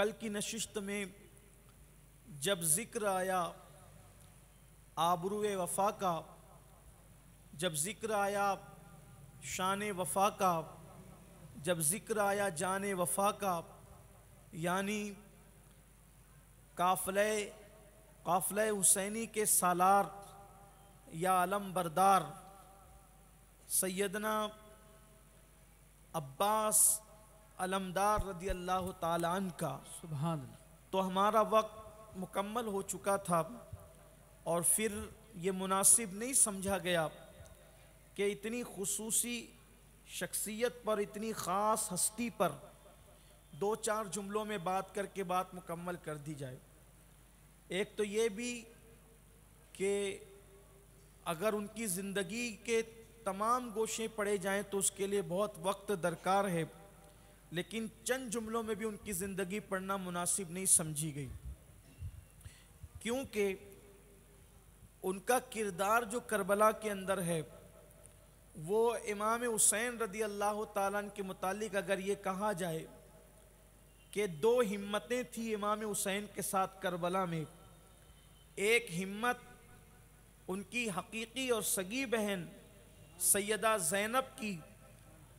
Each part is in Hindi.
कल की नशिश्त में जब ज़िक्र आया आबरू वफा का जब ज़िक्र आया शान वफा का जब ज़िक्र आया जान वफा का यानी काफले काफले हुसैनी के सालार या आलम बरदार सैदना अब्बास अलमदार रदी अल्लाह तन का सुबह तो हमारा वक्त मुकम्मल हो चुका था और फिर ये मुनासिब नहीं समझा गया कि इतनी खसूसी शख्सियत पर इतनी ख़ास हस्ती पर दो चार जुमलों में बात करके बात मुकम्मल कर दी जाए एक तो ये भी कि अगर उनकी ज़िंदगी के तमाम गोशे पड़े जाएं तो उसके लिए बहुत वक्त दरकार है लेकिन चंद जुमलों में भी उनकी ज़िंदगी पढ़ना मुनासिब नहीं समझी गई क्योंकि उनका किरदार जो करबला के अंदर है वो इमाम हुसैन रदी अल्लाह ताला के मुतालिक अगर ये कहा जाए कि दो हिम्मतें थी इमाम हुसैन के साथ करबला में एक हिम्मत उनकी हकीकी और सगी बहन सैदा ज़ैनब की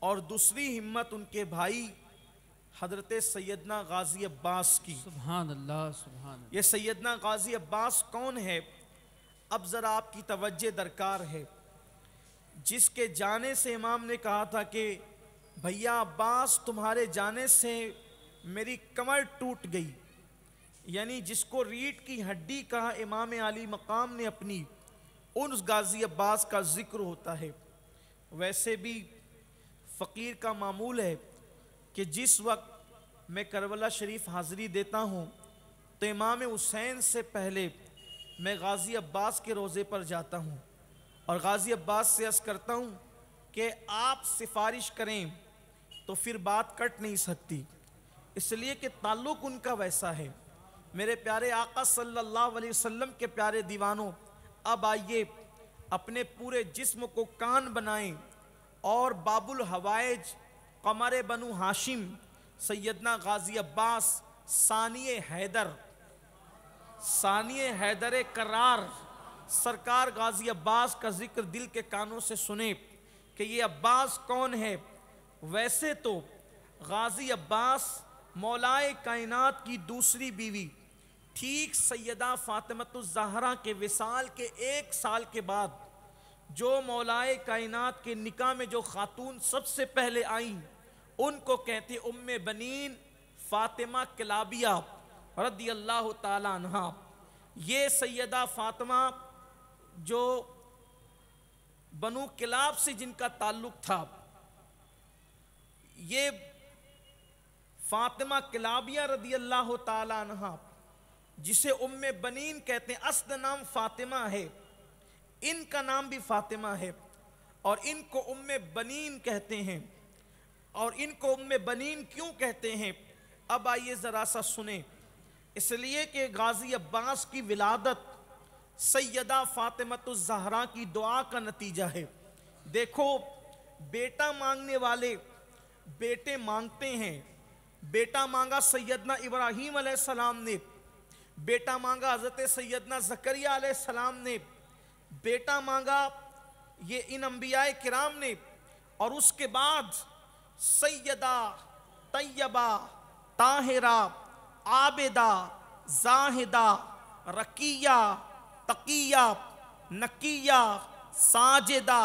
और दूसरी हिम्मत उनके भाई हजरत सैदना गाजी अब्बास की सुभान अल्लाह सुबहान ये सैदना गाजी अब्बास कौन है अब ज़रा आपकी तवज्जो दरकार है जिसके जाने से इमाम ने कहा था कि भैया अब्बास तुम्हारे जाने से मेरी कमर टूट गई यानी जिसको रीट की हड्डी कहा इमाम आली मकाम ने अपनी उन गाजी अब्बास का जिक्र होता है वैसे भी फ़कीर का मामूल है कि जिस वक्त मैं करबला शरीफ हाज़िरी देता हूँ तो इमाम हुसैन से पहले मैं गाज़ी अब्बास के रोज़े पर जाता हूँ और गाज़ी अब्बास से अर्ज़ करता हूँ कि आप सिफारिश करें तो फिर बात कट नहीं सकती इसलिए कि ताल्लुक़ उनका वैसा है मेरे प्यारे आका सल्लल्लाहु अलैहि वसल्लम के प्यारे दीवानों अब आइए अपने पूरे जिस्म को कान बनाएं और बाबुल हवाइज कमर बनु हाशिम सैदना गाजी अब्बास सानिय हैदर सानिय हैदर करार सरकार गाजी अब्बास का जिक्र दिल के कानों से सुने कि ये अब्बास कौन है वैसे तो गाजी अब्बास मौलाए कायनात की दूसरी बीवी ठीक सैदा फ़ातिमतुलजहरा के विसाल के एक साल के बाद जो मौलाए कायनात के निका में जो खातून सबसे पहले आई उनको कहते उम बनीन फातिमा कलाबिया रदी अल्लाह तह ये सैदा फातिमा जो बनु किलाब से जिनका ताल्लुक था ये फातिमा किलाबिया रदी अल्लाह तह जिसे उम बनीन कहते हैं असद नाम फातिमा है इनका नाम भी फातिमा है और इनको उम्म बनीन कहते हैं और इनको उम्म बनीन क्यों कहते हैं अब आइए ज़रा सा सुने इसलिए कि गाज़ी अब्बास की विलादत सैदा फ़ातिमतज़हरा की दुआ का नतीजा है देखो बेटा मांगने वाले बेटे मांगते हैं बेटा मांगा सैदना इब्राहीम सलाम ने बेटा मांगा हज़रत सैदना ज़करिया सलाम ने बेटा मांगा ये इन अम्बिया किराम ने और उसके बाद सैदा तैयबा ताहिरा आबेदा जाहिदा रकिया तकिया नकिया साजेदा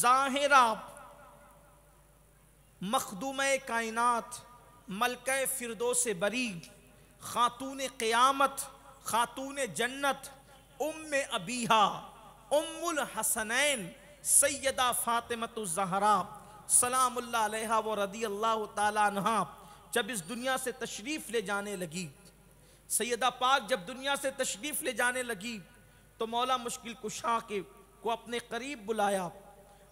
जाहिरा मखदूम कायनात मलक फिरदो से बरी खातून क़यामत खातून जन्नत उम अबीहा उम्मुल हसनैन सैदा फातिमतरा सलामुल्लाह अलैहा व रदी अल्लाह तहा जब इस दुनिया से तशरीफ़ ले जाने लगी सैदा पाक जब दुनिया से तशरीफ़ ले जाने लगी तो मौला मुश्किल कुशा के को अपने करीब बुलाया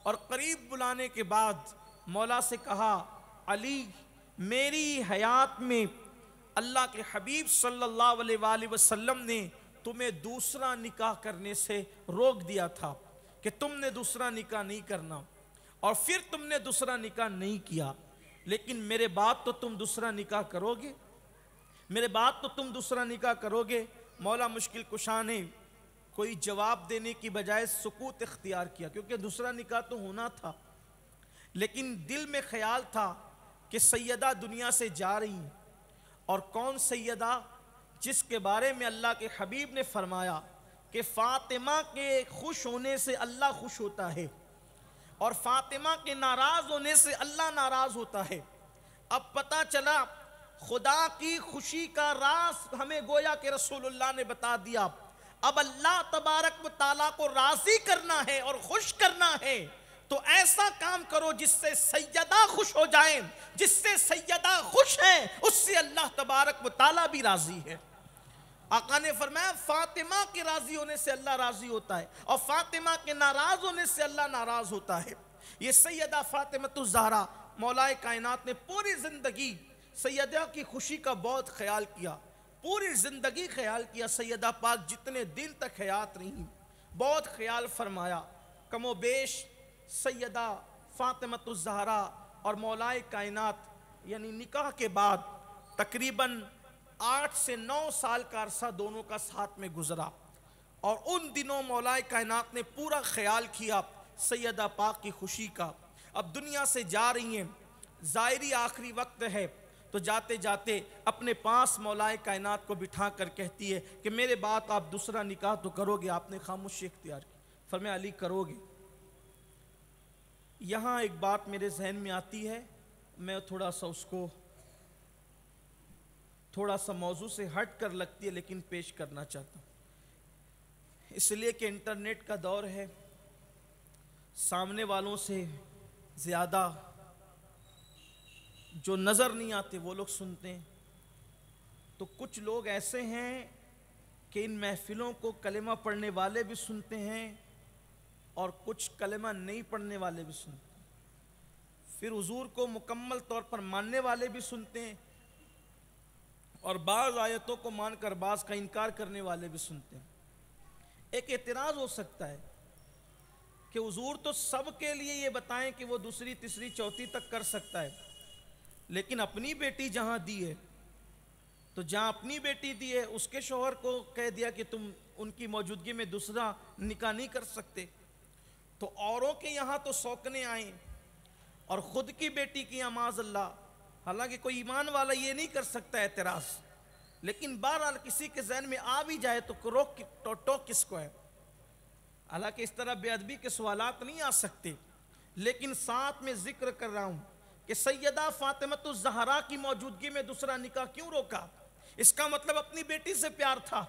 और करीब बुलाने के बाद मौला से कहा अली मेरी हयात में अल्लाह के हबीब सल्लल्लाहु अलैहि वसल्लम ने तुम्हें दूसरा निकाह करने से रोक दिया था कि तुमने दूसरा निकाह नहीं करना और फिर तुमने दूसरा निकाह नहीं किया लेकिन मेरे बाद तो तुम दूसरा निकाह करोगे मेरे बाद तो तुम दूसरा निकाह करोगे मौला मुश्किल कुशा ने कोई जवाब देने की बजाय सुकूत इख्तियार किया क्योंकि दूसरा निकाह तो होना था लेकिन दिल में ख्याल था कि सैदा दुनिया से जा रही हैं और कौन सैदा जिसके बारे में अल्लाह के हबीब ने फरमाया कि फ़ातिमा के खुश होने से अल्लाह खुश होता है और फ़ातिमा के नाराज़ होने से अल्लाह नाराज़ होता है अब पता चला खुदा की खुशी का रास हमें गोया के रसूलुल्लाह ने बता दिया अब अल्लाह तबारक ताला को राज़ी करना है और खुश करना है तो ऐसा काम करो जिससे सैदा खुश हो जाए जिससे सैदा खुश है उससे अल्लाह तबारक ताला भी राज़ी है आका ने फरमाया फातिमा के राजी होने से अल्लाह राजी होता है और फातिमा के नाराज होने से अल्लाह नाराज होता है ये सैदा फातिमतुजहरा मौलाए कायनात ने पूरी ज़िंदगी सैदा की खुशी का बहुत ख्याल किया पूरी ज़िंदगी ख्याल किया सैदा पाक जितने दिन तक हयात रही बहुत ख्याल फरमाया कमो बेश सैदा जहरा और मौलाए कायनात यानी निकाह के बाद तकरीबन आठ से नौ साल का अरसा दोनों का साथ में गुजरा और उन दिनों मौलाए कायनात ने पूरा ख्याल किया सैदा पाक की खुशी का अब दुनिया से जा रही हैं ज़ायरी आखिरी वक्त है तो जाते जाते अपने पास मौलाए कायनात को बिठा कर कहती है कि मेरे बात आप दूसरा निकाह तो करोगे आपने खामोशी इख्तियार की फरम अली करोगे यहाँ एक बात मेरे जहन में आती है मैं थोड़ा सा उसको थोड़ा सा मौजू से हट कर लगती है लेकिन पेश करना चाहता हूँ इसलिए कि इंटरनेट का दौर है सामने वालों से ज़्यादा जो नज़र नहीं आते वो लोग सुनते हैं तो कुछ लोग ऐसे हैं कि इन महफिलों को कलेमा पढ़ने वाले भी सुनते हैं और कुछ कलेमा नहीं पढ़ने वाले भी सुनते हैं फिर हजूर को मुकम्मल तौर पर मानने वाले भी सुनते हैं और बाज़ आयतों को मानकर बाज़ का इनकार करने वाले भी सुनते हैं एक एतराज़ हो सकता है कि हजूर तो सब के लिए ये बताएं कि वो दूसरी तीसरी चौथी तक कर सकता है लेकिन अपनी बेटी जहां दी है तो जहां अपनी बेटी दी है उसके शोहर को कह दिया कि तुम उनकी मौजूदगी में दूसरा निकाह नहीं कर सकते तो औरों के यहां तो सौकने आए और ख़ुद की बेटी की अमाज अल्लाह हालांकि कोई ईमान वाला ये नहीं कर सकता एतराज लेकिन बहरहाल किसी के जहन में आ भी जाए तो रोक तो टोक तो किसको है हालांकि इस तरह बेअदबी के सवाल नहीं आ सकते लेकिन साथ में जिक्र कर रहा हूं कि सैदा फातिमत जहरा की मौजूदगी में दूसरा निकाह क्यों रोका इसका मतलब अपनी बेटी से प्यार था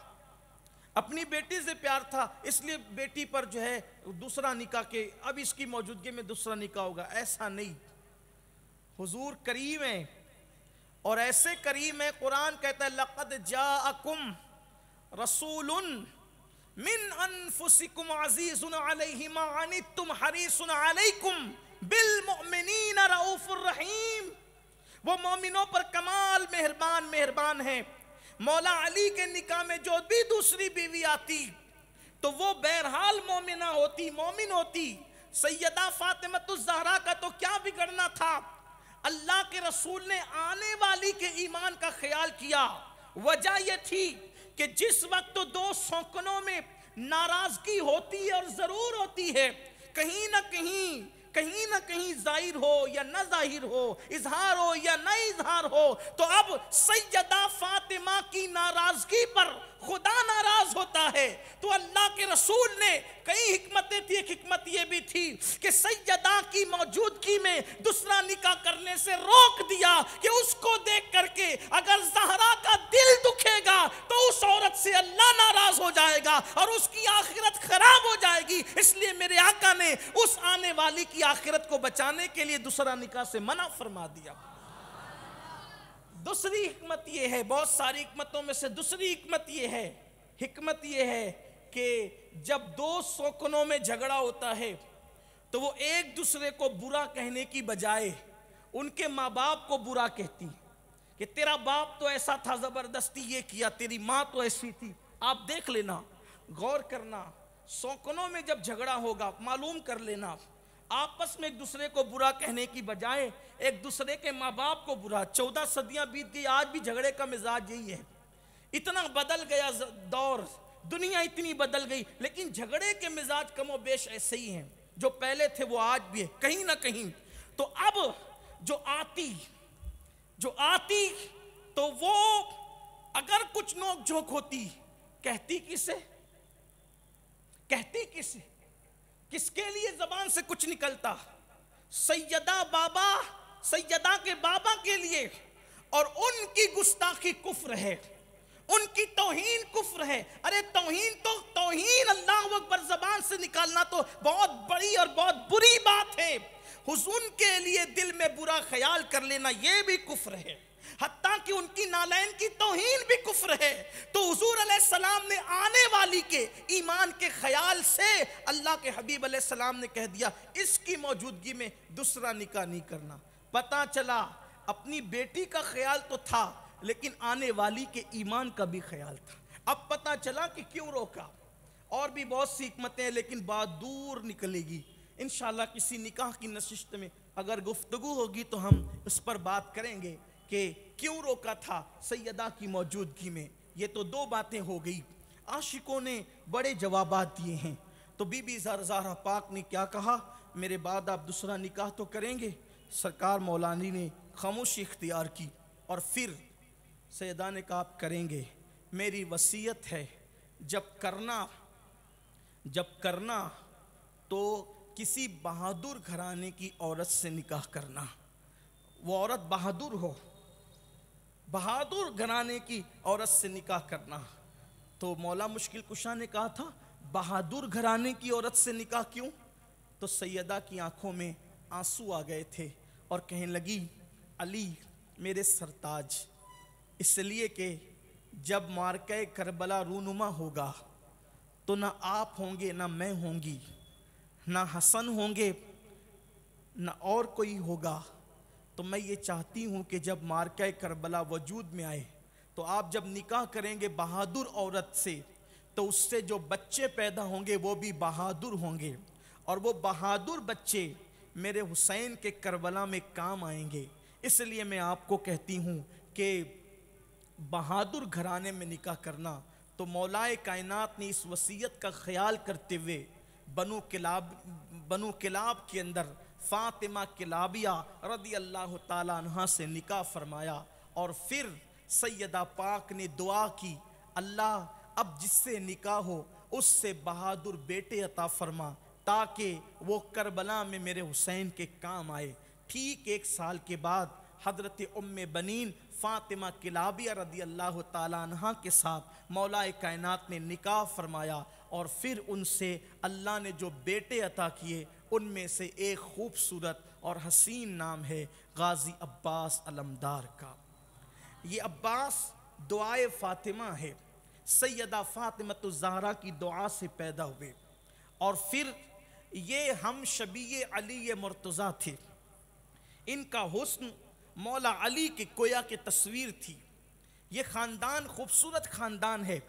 अपनी बेटी से प्यार था इसलिए बेटी पर जो है दूसरा निकाह के अब इसकी मौजूदगी में दूसरा निकाह होगा ऐसा नहीं हुजूर करीम है और ऐसे करीम है कुरान कहता है लक़द जाकुम रसूल मिन अनफुसिकुम अजीजुन अलैहिमा अनितुम हरीसुन अलैकुम बिल मुमिनीन रऊफुर रहीम वो मोमिनों पर कमाल मेहरबान मेहरबान है मौला अली के निकाह में जो भी दूसरी बीवी आती तो वो बहरहाल मोमिना होती मोमिन होती सैयदा फातिमा तो जहरा का तो क्या बिगड़ना था अल्लाह के रसूल ने आने वाली के ईमान का ख्याल किया वजह यह थी कि जिस वक्त तो दो सौकनों में नाराजगी होती है और जरूर होती है कहीं ना कहीं कहीं ना कहीं जाहिर हो या ना जाहिर हो इजहार हो या ना इजहार हो तो अब सैयदा फातिमा की नाराजगी पर खुदा नाराज होता है तो अल्लाह के रसूल ने कई हमतें थी एक हमत ये भी थी कि सैदा की मौजूदगी में दूसरा निकाह करने से रोक दिया कि उसको देख करके अगर जहरा का दिल दुखेगा तो उस औरत से अल्लाह नाराज हो जाएगा और उसकी आखिरत खराब हो जाएगी इसलिए मेरे आका ने उस आने वाली की आखिरत को बचाने के लिए दूसरा निकाह से मना फरमा दिया दूसरी हमत यह है बहुत सारी हमतों में से दूसरी हमत यह है हमत यह है कि जब दो शौकनों में झगड़ा होता है तो वो एक दूसरे को बुरा कहने की बजाय उनके माँ बाप को बुरा कहती कि तेरा बाप तो ऐसा था ज़बरदस्ती ये किया तेरी माँ तो ऐसी थी आप देख लेना गौर करना शौकनों में जब झगड़ा होगा मालूम कर लेना आपस में एक दूसरे को बुरा कहने की बजाय एक दूसरे के माँ बाप को बुरा चौदह सदियां बीत गई आज भी झगड़े का मिजाज यही है इतना बदल गया दौर दुनिया इतनी बदल गई लेकिन झगड़े के मिजाज कमो बेश ऐसे ही हैं जो पहले थे वो आज भी है कहीं ना कहीं तो अब जो आती जो आती तो वो अगर कुछ नोक झोंक होती कहती किसे कहती किसे किसके लिए जबान से कुछ निकलता सैयदा बाबा सैयदा के बाबा के लिए और उनकी गुस्ताखी कुफ्र है उनकी तोहीन कुफ्र है अरे तोहीन तो तोहीन अल्लाह अकबर जबान से निकालना तो बहुत बड़ी और बहुत बुरी बात है हुजून के लिए दिल में बुरा ख्याल कर लेना यह भी कुफ्र है हत्ता कि उनकी नालैन की तोहीन भी कुफ्र है तो हजूर सलाम ने आने वाली के ईमान के ख्याल से अल्लाह के हबीब सलाम ने कह दिया इसकी मौजूदगी में दूसरा निका नहीं करना पता चला अपनी बेटी का ख्याल तो था लेकिन आने वाली के ईमान का भी ख्याल था अब पता चला कि क्यों रोका और भी बहुत सी हमतें हैं लेकिन बात दूर निकलेगी इन किसी निकाह की नशिस्त में अगर गुफ्तगु होगी तो हम उस पर बात करेंगे कि क्यों रोका था सैदा की मौजूदगी में ये तो दो बातें हो गई आशिकों ने बड़े जवाब दिए हैं तो बीबी जारा पाक ने क्या कहा मेरे बाद आप दूसरा निकाह तो करेंगे सरकार मौलानी ने खामोशी इख्तियार की और फिर सैदा ने कहा आप करेंगे मेरी वसीयत है जब करना जब करना तो किसी बहादुर घराने की औरत से निकाह करना वो औरत बहादुर हो बहादुर घराने की औरत से निकाह करना तो मौला मुश्किल कुशा ने कहा था बहादुर घराने की औरत से निकाह क्यों तो सैदा की आंखों में आंसू आ गए थे और कहने लगी अली मेरे सरताज इसलिए कि जब मार्के करबला रूनुमा होगा तो ना आप होंगे ना मैं होंगी ना हसन होंगे ना और कोई होगा तो मैं ये चाहती हूँ कि जब मार्का करबला वजूद में आए तो आप जब निकाह करेंगे बहादुर औरत से तो उससे जो बच्चे पैदा होंगे वो भी बहादुर होंगे और वो बहादुर बच्चे मेरे हुसैन के करबला में काम आएंगे इसलिए मैं आपको कहती हूँ कि बहादुर घराने में निकाह करना तो मौलाए कायनात ने इस वसीयत का ख्याल करते हुए बनु किलाब बनु किलाब के अंदर फ़ातिमा किलाबिया रदी अल्लाह तहा से निका फरमाया और फिर सैदा पाक ने दुआ की अल्लाह अब जिससे निका हो उससे बहादुर बेटे अता फरमा ताकि वो करबला में मेरे हुसैन के काम आए ठीक एक साल के बाद हजरत उम बनीन फ़ातिमा किलाबिया रदी अल्लाह तह के साथ मौलाए कायनात ने निका फरमाया और फिर उनसे अल्लाह ने जो बेटे अता किए उनमें से एक खूबसूरत और हसीन नाम है गाजी अब्बास अलमदार का ये अब्बास दुआए फ़ातिमा है सैदा जारा की दुआ से पैदा हुए और फिर ये हम शबी अली मुर्तज़ा थे इनका हुस्न मौला अली के कोया की तस्वीर थी ये ख़ानदान खूबसूरत ख़ानदान है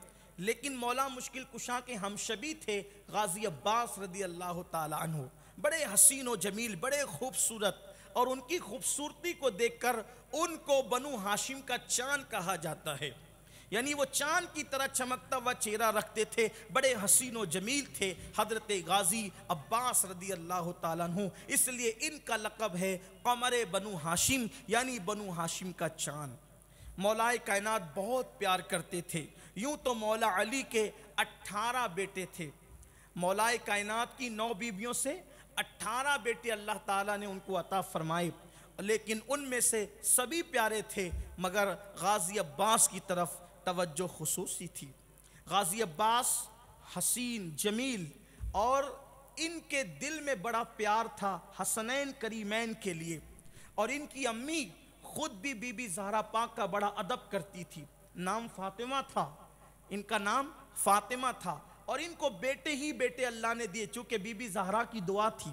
लेकिन मौला मुश्किल कुशा के हम शबी थे गाज़ी अब्बास रदी अल्लाह तु बड़े हसीन व जमील बड़े खूबसूरत और उनकी खूबसूरती को देखकर उनको बनु हाशिम का चांद कहा जाता है यानी वो चांद की तरह चमकता हुआ चेहरा रखते थे बड़े हसीन व जमील थे हजरत गाजी अब्बास रदी अल्लाह तु इसलिए इनका लकब है कमर बनु हाशिम यानी बनु हाशिम का चांद मौलाए कायनात बहुत प्यार करते थे यूँ तो मौला अली के अट्ठारह बेटे थे मौलाए कायनात की नौ बीबियों से अट्ठारह बेटे अल्लाह ताला ने उनको अता फरमाए लेकिन उनमें से सभी प्यारे थे मगर गाजी अब्बास की तरफ तवज्जो खसूसी थी गाजी अब्बास हसीन जमील और इनके दिल में बड़ा प्यार था हसनैन करीमैन के लिए और इनकी अम्मी खुद भी बीबी जहरा पाक का बड़ा अदब करती थी नाम फातिमा था इनका नाम फातिमा था और इनको बेटे ही बेटे अल्लाह ने दिए चूंकि बीबी जहरा की दुआ थी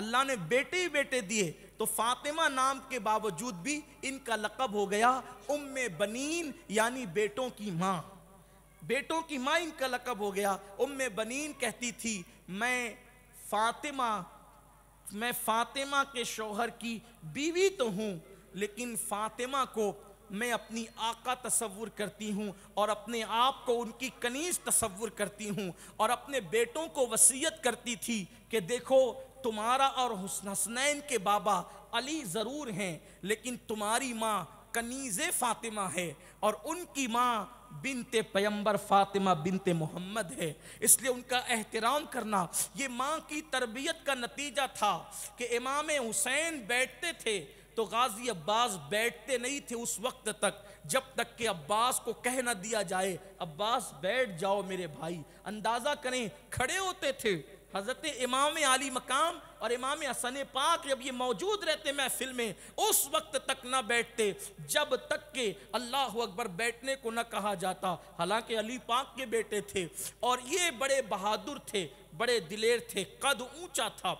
अल्लाह ने बेटे ही बेटे दिए तो फातिमा नाम के बावजूद भी इनका लकब हो गया उम्म बनीन यानी बेटों की माँ बेटों की माँ इनका लकब हो गया उम्म बनीन कहती थी मैं फातिमा मैं फातिमा के शोहर की बीवी तो हूँ लेकिन फातिमा को मैं अपनी आका तस्वुर करती हूँ और अपने आप को उनकी कनीज तस्वुर करती हूँ और अपने बेटों को वसीयत करती थी कि देखो तुम्हारा और हसनैन के बाबा अली ज़रूर हैं लेकिन तुम्हारी माँ कनीज़ फ़ातिमा है और उनकी माँ बिनते पैम्बर फ़ातिमा बिनते मोहम्मद है इसलिए उनका एहतराम करना ये माँ की तरबियत का नतीजा था कि इमाम हुसैन बैठते थे तो गाजी अब्बास बैठते नहीं थे उस वक्त तक जब तक के अब्बास को कह ना दिया जाए अब्बास बैठ जाओ मेरे भाई अंदाज़ा करें खड़े होते थे हज़रत इमाम आली मकाम और इमाम हसन पाक जब ये मौजूद रहते महफिल में उस वक्त तक ना बैठते जब तक के अल्लाह अकबर बैठने को ना कहा जाता हालांकि अली पाक के बेटे थे और ये बड़े बहादुर थे बड़े दिलेर थे कद ऊंचा था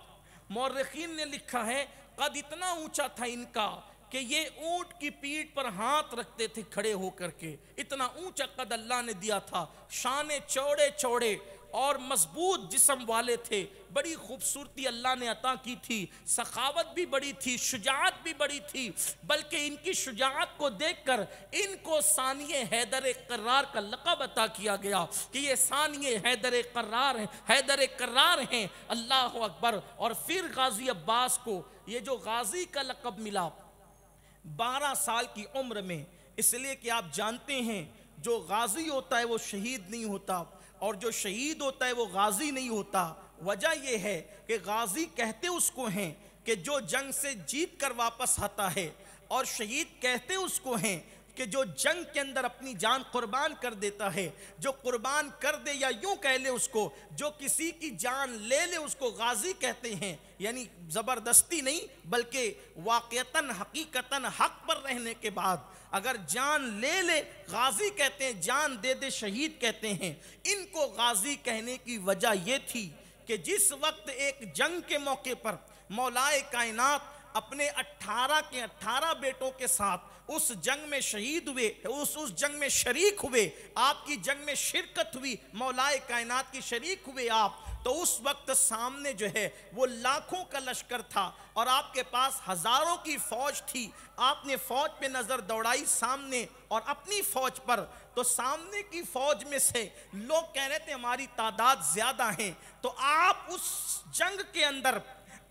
मौरखीन ने लिखा है कद इतना ऊंचा था इनका कि ये ऊंट की पीठ पर हाथ रखते थे खड़े होकर के इतना ऊंचा कद अल्लाह ने दिया था शाने चौड़े चौड़े और मजबूत जिसम वाले थे बड़ी खूबसूरती अल्लाह ने अता की थी सखावत भी बड़ी थी शुजात भी बड़ी थी बल्कि इनकी शुजात को देखकर इनको सानिय हैदर करार का लकब अता किया गया कि ये सानिय हैदर करार हैं हैदर करार हैं अल्लाह अकबर और फिर गाजी अब्बास को ये जो गाजी का लकब मिला बारह साल की उम्र में इसलिए कि आप जानते हैं जो गाजी होता है वो शहीद नहीं होता और जो शहीद होता है वो गाजी नहीं होता वजह यह है कि गाजी कहते उसको हैं कि जो जंग से जीत कर वापस आता है और शहीद कहते उसको हैं कि जो जंग के अंदर अपनी जान कुर्बान कर देता है जो कुर्बान कर दे या यूं कह ले उसको जो किसी की जान ले ले उसको गाजी कहते हैं यानी ज़बरदस्ती नहीं बल्कि वाक़ता हकीकता हक पर रहने के बाद अगर जान ले ले गाजी कहते हैं जान दे दे शहीद कहते हैं इनको गाजी कहने की वजह यह थी कि जिस वक्त एक जंग के मौके पर मौलाए कायनात अपने 18 के 18 बेटों के साथ उस जंग में शहीद हुए उस उस जंग में शरीक हुए आपकी जंग में शिरकत हुई मौलाए कायनात की शरीक हुए आप तो उस वक्त सामने जो है वो लाखों का लश्कर था और आपके पास हज़ारों की फ़ौज थी आपने फ़ौज पे नज़र दौड़ाई सामने और अपनी फ़ौज पर तो सामने की फ़ौज में से लोग कह रहे थे हमारी तादाद ज़्यादा है तो आप उस जंग के अंदर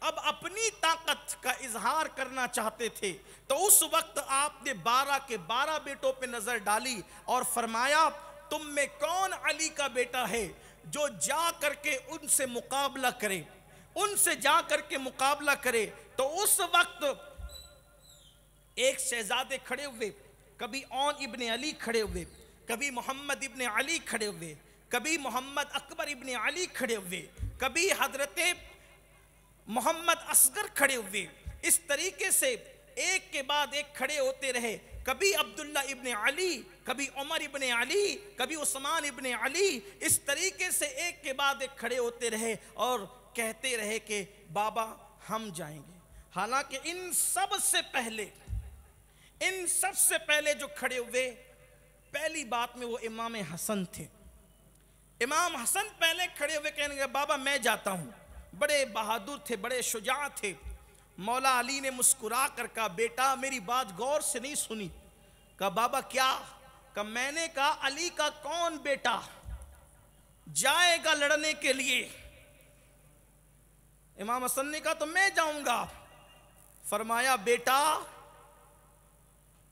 अब अपनी ताकत का इजहार करना चाहते थे तो उस वक्त आपने बारह के बारह बेटों पे नज़र डाली और फरमाया तुम में कौन अली का बेटा है जो जा करके उनसे मुकाबला करे उनसे जा करके मुकाबला करे तो उस वक्त एक शहजादे खड़े हुए कभी ओन इबन अली खड़े हुए कभी मोहम्मद इबन अली खड़े हुए कभी मोहम्मद अकबर इबन अली खड़े हुए कभी हजरत मोहम्मद असगर खड़े हुए इस तरीके से एक के बाद एक खड़े होते रहे कभी अब्दुल्ला इबन अली कभी उमर इबन अली कभी उस्मान इबन अली इस तरीके से एक के बाद एक खड़े होते रहे और कहते रहे कि बाबा हम जाएंगे हालांकि इन सब से पहले इन सब से पहले जो खड़े हुए पहली बात में वो इमाम हसन थे इमाम हसन पहले खड़े हुए कहने लगे बाबा मैं जाता हूँ बड़े बहादुर थे बड़े शुजा थे मौला अली ने मुस्कुरा कर कहा बेटा मेरी बात गौर से नहीं सुनी कहा बाबा क्या कहा मैंने कहा अली का कौन बेटा जाएगा लड़ने के लिए इमाम हसन ने कहा तो मैं जाऊंगा फरमाया बेटा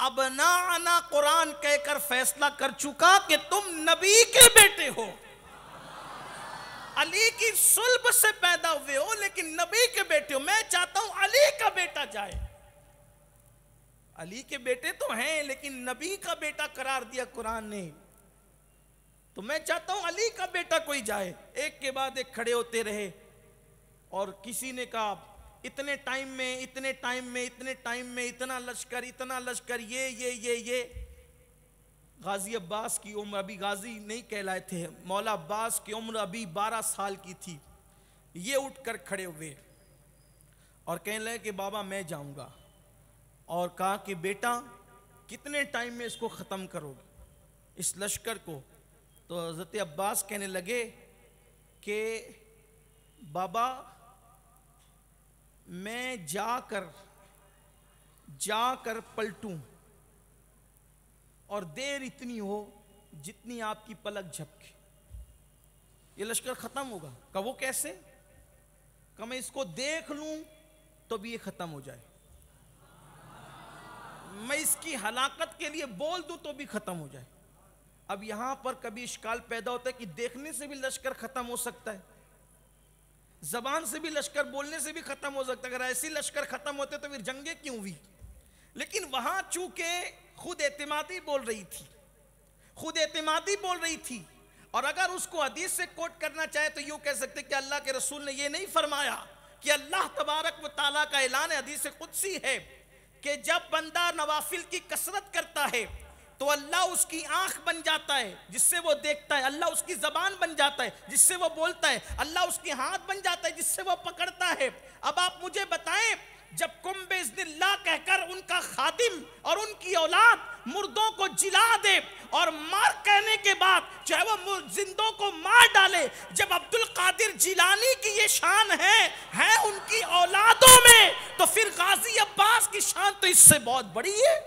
अब ना आना कुरान कहकर फैसला कर चुका कि तुम नबी के बेटे हो अली की सुल्ब से पैदा हुए हो लेकिन नबी के बेटे हो मैं चाहता हूं अली का बेटा जाए अली के बेटे तो हैं लेकिन नबी का बेटा करार दिया कुरान ने तो मैं चाहता हूं अली का बेटा कोई जाए एक के बाद एक खड़े होते रहे और किसी ने कहा इतने टाइम में इतने टाइम में इतने टाइम में इतना लश्कर इतना लश्कर ये ये ये ये गाजी अब्बास की उम्र अभी गाजी नहीं कहलाए थे मौला अब्बास की उम्र अभी बारह साल की थी ये उठ कर खड़े हुए और कहने लगे कि बाबा मैं जाऊंगा और कहा कि बेटा कितने टाइम में इसको ख़त्म करोगे इस लश्कर को तो हज़रत अब्बास कहने लगे कि बाबा मैं जाकर जाकर पलटूं और देर इतनी हो जितनी आपकी पलक झपके ये लश्कर खत्म होगा कब वो कैसे कब मैं इसको देख लूं तो भी ये खत्म हो जाए मैं इसकी हलाकत के लिए बोल दूं तो भी खत्म हो जाए अब यहां पर कभी इश्काल पैदा होता है कि देखने से भी लश्कर खत्म हो सकता है जबान से भी लश्कर बोलने से भी खत्म हो सकता है अगर ऐसी लश्कर खत्म होते तो फिर जंगे क्यों हुई लेकिन वहां चूंकि खुद एतमादी बोल रही थी खुद एतमादी बोल रही थी और अगर उसको हदीस से कोट करना चाहे तो यू कह सकते कि अल्लाह के रसूल ने यह नहीं फरमाया कि अल्लाह तबारक व ताला का ऐलान हदीस सी है कि जब बंदा नवाफिल की कसरत करता है तो अल्लाह उसकी आंख बन जाता है जिससे वो देखता है अल्लाह उसकी जबान बन जाता है जिससे वो बोलता है अल्लाह उसके हाथ बन जाता है जिससे वो पकड़ता है अब आप मुझे बताएं जब कुंभ कहकर उनका खादिम और उनकी औलाद मुर्दों को जिला दे और मार कहने के बाद चाहे वो जिंदों को मार डाले जब अब्दुल कादिर जिलानी की ये शान है है उनकी औलादों में तो फिर गाजी अब्बास की शान तो इससे बहुत बड़ी है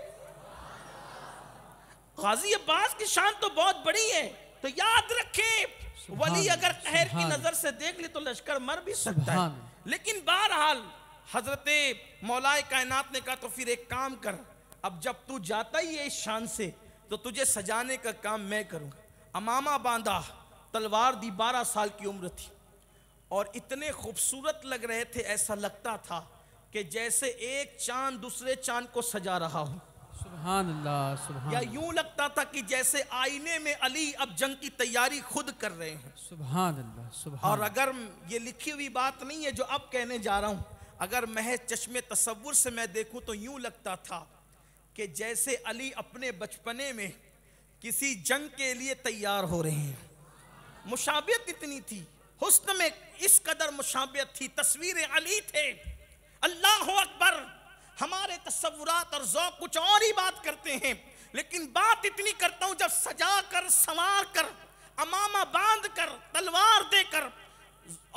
गाजी अब्बास की शान तो बहुत बड़ी है तो याद रखें वली अगर कहर की नजर से देख ले तो लश्कर मर भी सकता है लेकिन बहरहाल हजरत मौलाए कायनात ने कहा तो फिर एक काम कर अब जब तू जाता ही है इस शान से तो तुझे सजाने का काम मैं करूँगा अमामा बांधा तलवार दी बारह साल की उम्र थी और इतने खूबसूरत लग रहे थे ऐसा लगता था कि जैसे एक चांद दूसरे चांद को सजा रहा हो सुभान अल्लाह सुभान या यूं लगता था कि जैसे आईने में अली अब जंग की तैयारी खुद कर रहे हैं सुभान अल्लाह सुभान और अगर ये लिखी हुई बात नहीं है जो अब कहने जा रहा हूँ अगर महज चश्मे तस्वुर से मैं देखूं तो यूं लगता था कि जैसे अली अपने बचपने में किसी जंग के लिए तैयार हो रहे हैं मुशाबियत इतनी थी हुस्न में इस कदर मुशाबियत थी तस्वीर अली थे अल्लाह अकबर हमारे तस्वुरात और जौक कुछ और ही बात करते हैं लेकिन बात इतनी करता हूं जब सजा कर संवार कर अमामा बांध कर तलवार देकर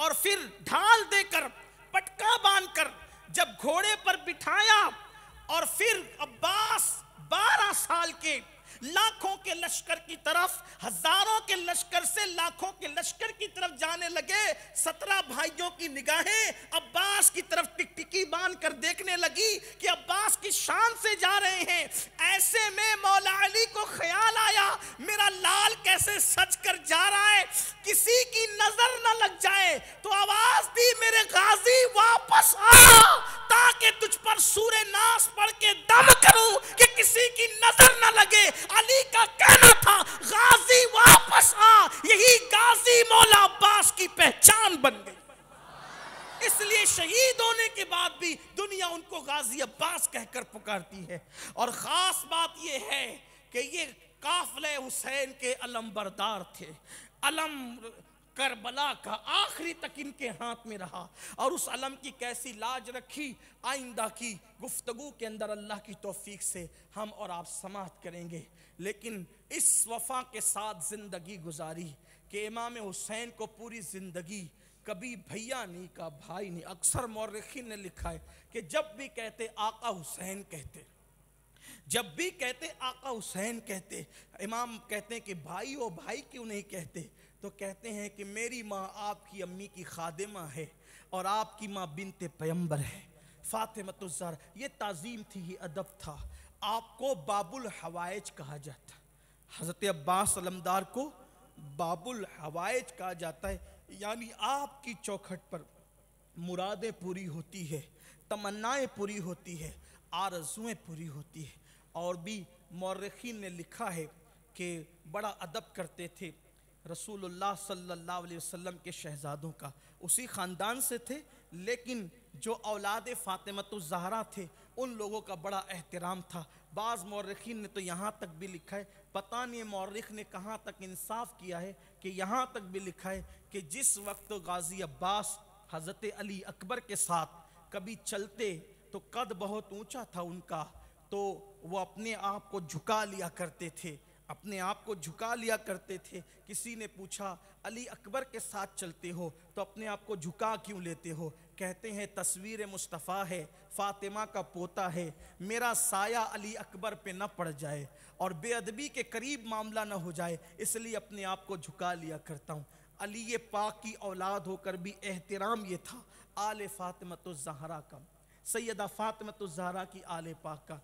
और फिर ढाल देकर पटका बांधकर जब घोड़े पर बिठाया और फिर अब्बास बारह साल के लाखों के लश्कर की तरफ हजारों के लश्कर से लाखों के लश्कर की तरफ जाने लगे सत्रह भाइयों की निगाहें अब्बास की तरफ टिकटिकी बांध कर देखने लगी कि अब्बास की शान से जा रहे हैं ऐसे में मौला अली को ख्याल आया मेरा लाल कैसे सज कर जा रहा है किसी की नजर न लग जाए करती है और ख़ास बात यह है कि ये काफले हुसैन के अलम बरदार थे अलम करबला का आखिरी तक इनके हाथ में रहा और उस अलम की कैसी लाज रखी आइंदा की गुफ्तगु के अंदर अल्लाह की तोफीक से हम और आप समाप्त करेंगे लेकिन इस वफा के साथ ज़िंदगी गुजारी कि इमाम हुसैन को पूरी ज़िंदगी कभी भैया नहीं का भाई नहीं अक्सर मौरखी ने लिखा है कि जब भी कहते आका हुसैन कहते जब भी कहते आका हुसैन कहते इमाम कहते हैं कि भाई हो भाई क्यों नहीं कहते तो कहते हैं कि मेरी माँ आपकी अम्मी की खादिमा है और आपकी माँ बिनते पैम्बर है फ़ातिमतुज़र ये तज़ीम थी ये अदब था आपको बाबुल हवाइज कहा जाता हज़रत अब्बास अलमदार को बाबुल हवाइज कहा जाता है यानी आपकी चौखट पर मुरादें पूरी होती है तमन्नाएं पूरी होती है आरजुएं पूरी होती है और भी मौरखी ने लिखा है कि बड़ा अदब करते थे रसूलुल्लाह सल्लल्लाहु अलैहि वसल्लम के शहजादों का उसी ख़ानदान से थे लेकिन जो औलाद फ़ातिमत तो जहरा थे उन लोगों का बड़ा एहतराम था बाज़ मौरखीन ने तो यहाँ तक भी लिखा है पता नहीं मौरख ने कहाँ तक इंसाफ किया है कि यहाँ तक भी लिखा है कि जिस वक्त गाज़ी अब्बास हज़रत अली अकबर के साथ कभी चलते तो कद बहुत ऊँचा था उनका तो वो अपने आप को झुका लिया करते थे अपने आप को झुका लिया करते थे किसी ने पूछा अली अकबर के साथ चलते हो तो अपने आप को झुका क्यों लेते हो कहते हैं तस्वीर मुस्तफ़ा है फ़ातिमा का पोता है मेरा साया अली अकबर पे न पड़ जाए और बेअदबी के करीब मामला न हो जाए इसलिए अपने आप को झुका लिया करता हूँ अली पाक की औलाद होकर भी एहतराम ये था आल तो जहरा का सैदा तो जहरा की आल पाक का